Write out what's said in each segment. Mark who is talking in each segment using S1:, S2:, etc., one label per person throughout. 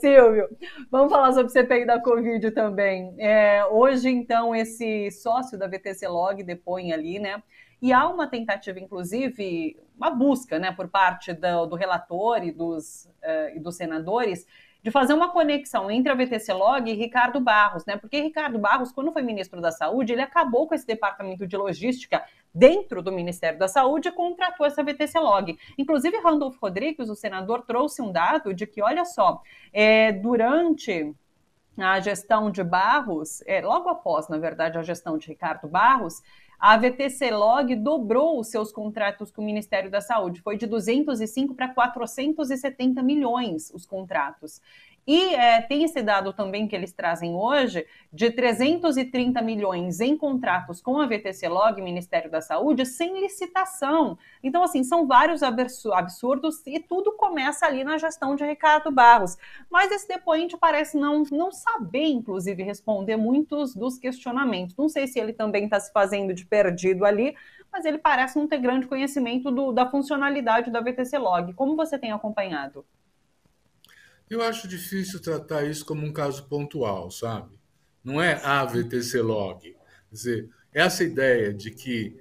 S1: Silvio, vamos falar sobre o CPI da Covid também. É, hoje, então, esse sócio da VTC Log depõe ali, né? E há uma tentativa, inclusive, uma busca, né, por parte do, do relator e dos, uh, e dos senadores, de fazer uma conexão entre a VTC Log e Ricardo Barros, né? Porque Ricardo Barros, quando foi ministro da Saúde, ele acabou com esse departamento de logística dentro do Ministério da Saúde, contratou essa VTC Log. Inclusive, Randolfo Rodrigues, o senador, trouxe um dado de que, olha só, é, durante a gestão de Barros, é, logo após, na verdade, a gestão de Ricardo Barros, a VTC Log dobrou os seus contratos com o Ministério da Saúde, foi de 205 para 470 milhões os contratos. E é, tem esse dado também que eles trazem hoje de 330 milhões em contratos com a VTC Log, Ministério da Saúde, sem licitação. Então, assim, são vários absurdos e tudo começa ali na gestão de Ricardo Barros. Mas esse depoente parece não, não saber, inclusive, responder muitos dos questionamentos. Não sei se ele também está se fazendo de perdido ali, mas ele parece não ter grande conhecimento do, da funcionalidade da VTC Log. Como você tem acompanhado?
S2: Eu acho difícil tratar isso como um caso pontual, sabe? Não é a ah, VTC log. Quer dizer, é essa ideia de que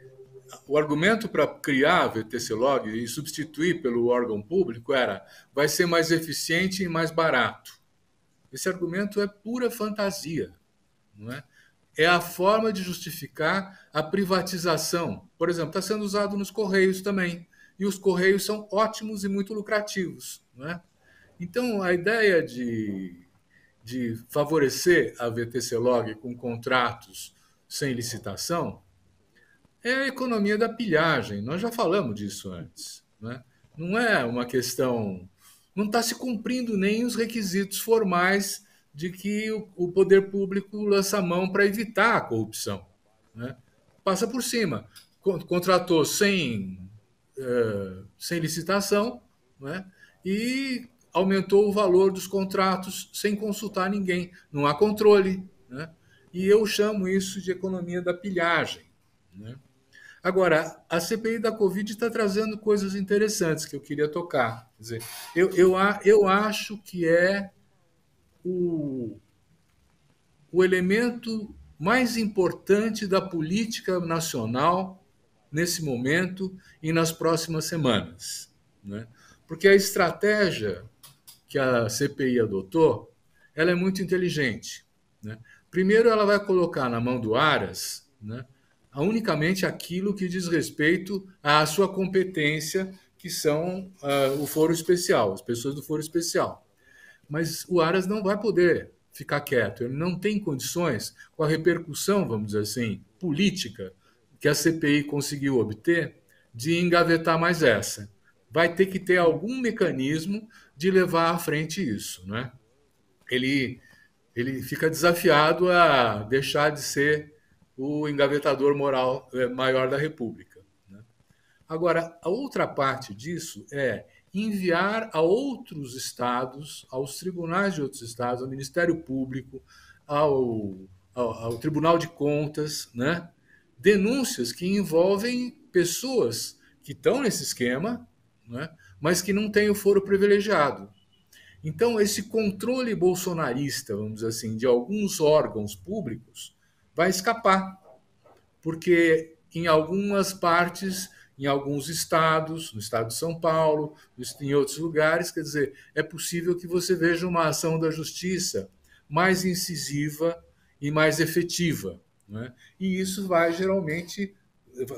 S2: o argumento para criar a VTC log e substituir pelo órgão público era vai ser mais eficiente e mais barato. Esse argumento é pura fantasia, não é? É a forma de justificar a privatização. Por exemplo, está sendo usado nos correios também. E os correios são ótimos e muito lucrativos, não é? Então, a ideia de, de favorecer a VTC Log com contratos sem licitação é a economia da pilhagem. Nós já falamos disso antes. Né? Não é uma questão. Não está se cumprindo nem os requisitos formais de que o, o poder público lança a mão para evitar a corrupção. Né? Passa por cima. Contratou sem, uh, sem licitação né? e aumentou o valor dos contratos sem consultar ninguém. Não há controle. Né? E eu chamo isso de economia da pilhagem. Né? Agora, a CPI da Covid está trazendo coisas interessantes que eu queria tocar. Quer dizer, eu, eu, eu acho que é o, o elemento mais importante da política nacional nesse momento e nas próximas semanas. Né? Porque a estratégia que a CPI adotou, ela é muito inteligente. Né? Primeiro, ela vai colocar na mão do Aras né, unicamente aquilo que diz respeito à sua competência, que são uh, o foro especial, as pessoas do foro especial. Mas o Aras não vai poder ficar quieto, ele não tem condições, com a repercussão, vamos dizer assim, política que a CPI conseguiu obter, de engavetar mais essa vai ter que ter algum mecanismo de levar à frente isso. Né? Ele, ele fica desafiado a deixar de ser o engavetador moral é, maior da República. Né? Agora, a outra parte disso é enviar a outros estados, aos tribunais de outros estados, ao Ministério Público, ao, ao, ao Tribunal de Contas, né? denúncias que envolvem pessoas que estão nesse esquema né? mas que não tem o foro privilegiado. Então, esse controle bolsonarista, vamos dizer assim, de alguns órgãos públicos vai escapar, porque em algumas partes, em alguns estados, no estado de São Paulo, em outros lugares, quer dizer, é possível que você veja uma ação da justiça mais incisiva e mais efetiva. Né? E isso vai geralmente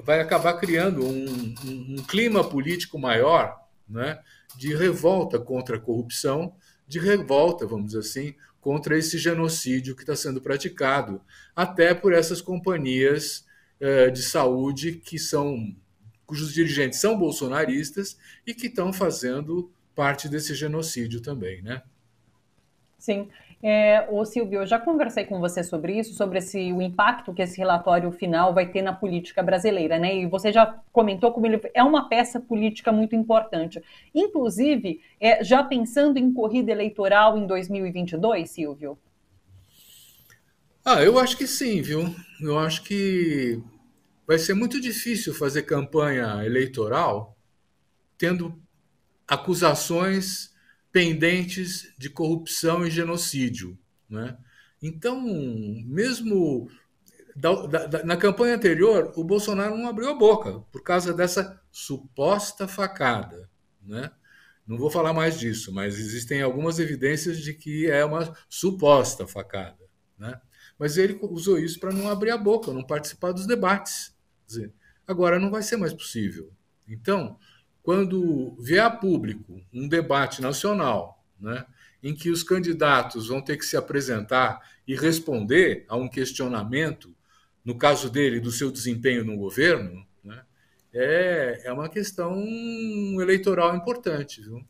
S2: vai acabar criando um, um, um clima político maior né, de revolta contra a corrupção, de revolta, vamos dizer assim, contra esse genocídio que está sendo praticado, até por essas companhias eh, de saúde que são cujos dirigentes são bolsonaristas e que estão fazendo parte desse genocídio também, né?
S1: Sim. É, ô Silvio, eu já conversei com você sobre isso, sobre esse, o impacto que esse relatório final vai ter na política brasileira, né? E você já comentou como ele é uma peça política muito importante. Inclusive, é, já pensando em corrida eleitoral em 2022, Silvio?
S2: Ah, eu acho que sim, viu? Eu acho que vai ser muito difícil fazer campanha eleitoral tendo acusações pendentes de corrupção e genocídio. Né? Então, mesmo da, da, na campanha anterior, o Bolsonaro não abriu a boca por causa dessa suposta facada. Né? Não vou falar mais disso, mas existem algumas evidências de que é uma suposta facada. Né? Mas ele usou isso para não abrir a boca, não participar dos debates. Dizer, agora não vai ser mais possível. Então, quando vier a público um debate nacional, né, em que os candidatos vão ter que se apresentar e responder a um questionamento, no caso dele, do seu desempenho no governo, né, é, é uma questão eleitoral importante. Viu?